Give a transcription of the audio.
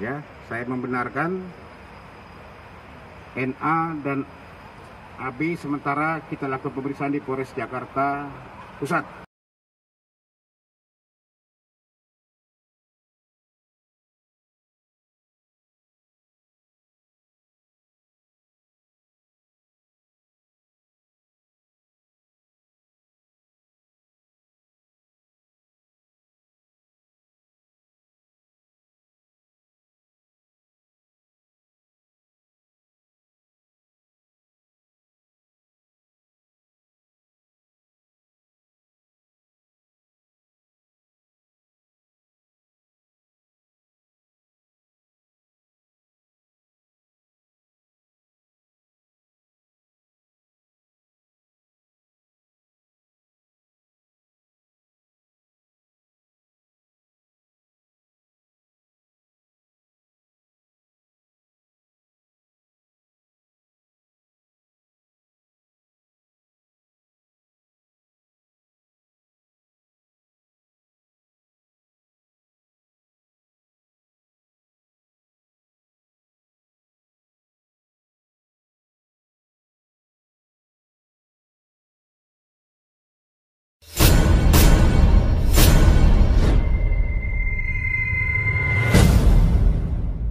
ya saya membenarkan NA dan AB sementara kita lakukan pemeriksaan di Polres Jakarta Pusat